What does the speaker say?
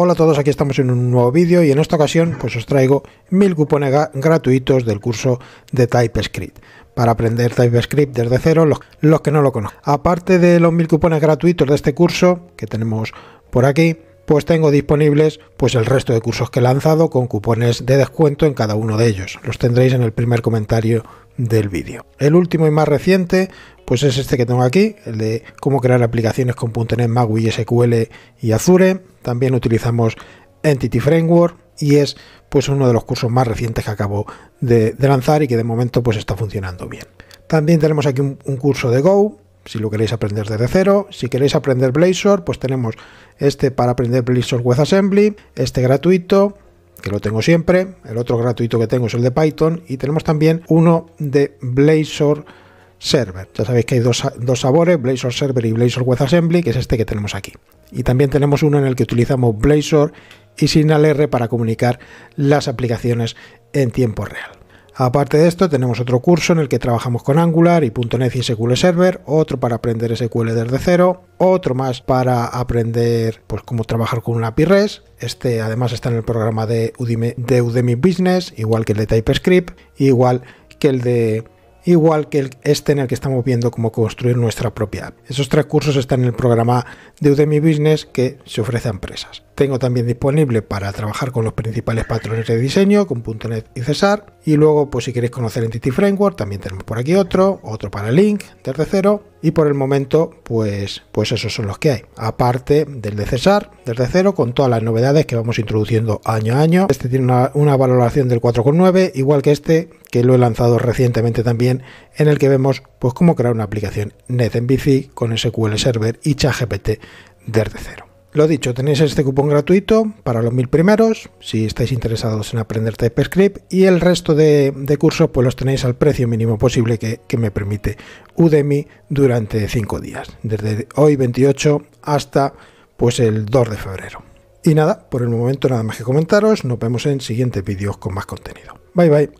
Hola a todos, aquí estamos en un nuevo vídeo y en esta ocasión pues os traigo mil cupones gratuitos del curso de TypeScript para aprender TypeScript desde cero, los, que no lo conocen. Aparte de los mil cupones gratuitos de este curso que tenemos por aquí, pues tengo disponibles pues el resto de cursos que he lanzado con cupones de descuento en cada uno de ellos. Los tendréis en el primer comentario del vídeo. El último y más reciente pues es este que tengo aquí, el de cómo crear aplicaciones con .NET, MAUI, SQL y Azure. También utilizamos Entity Framework y es pues uno de los cursos más recientes que acabo de, lanzar y que de momento pues está funcionando bien. También tenemos aquí un curso de Go si lo queréis aprender desde cero. Si queréis aprender Blazor, pues tenemos este para aprender Blazor WebAssembly, este gratuito, que lo tengo siempre, el otro gratuito que tengo es el de Python, y tenemos también uno de Blazor Server. Ya sabéis que hay dos, sabores, Blazor Server y Blazor WebAssembly, que es este que tenemos aquí. Y también tenemos uno en el que utilizamos Blazor y SignalR para comunicar las aplicaciones en tiempo real. Aparte de esto, tenemos otro curso en el que trabajamos con Angular y .NET y SQL Server, otro para aprender SQL desde cero, otro más para aprender pues cómo trabajar con una API REST. Este además está en el programa de Udemy, Business, igual que el de TypeScript, igual que el de igual que este en el que estamos viendo cómo construir nuestra propia app. Esos tres cursos están en el programa de Udemy Business que se ofrece a empresas. Tengo también disponible para trabajar con los principales patrones de diseño, con .NET y Cesar, y luego, pues si queréis conocer Entity Framework, también tenemos por aquí otro, otro para Link desde cero. Y por el momento, pues, pues esos son los que hay. Aparte del de Cesar, desde cero, con todas las novedades que vamos introduciendo año a año. Este tiene una, valoración del 4,9, igual que este, que lo he lanzado recientemente también, en el que vemos pues cómo crear una aplicación NetMVC con SQL Server y ChatGPT desde cero. Lo dicho, tenéis este cupón gratuito para los mil primeros, si estáis interesados en aprender TypeScript, y el resto de, cursos pues los tenéis al precio mínimo posible que, me permite Udemy durante 5 días, desde hoy 28 hasta pues el 2 de febrero. Y nada, por el momento nada más que comentaros, nos vemos en siguientes vídeos con más contenido. Bye bye.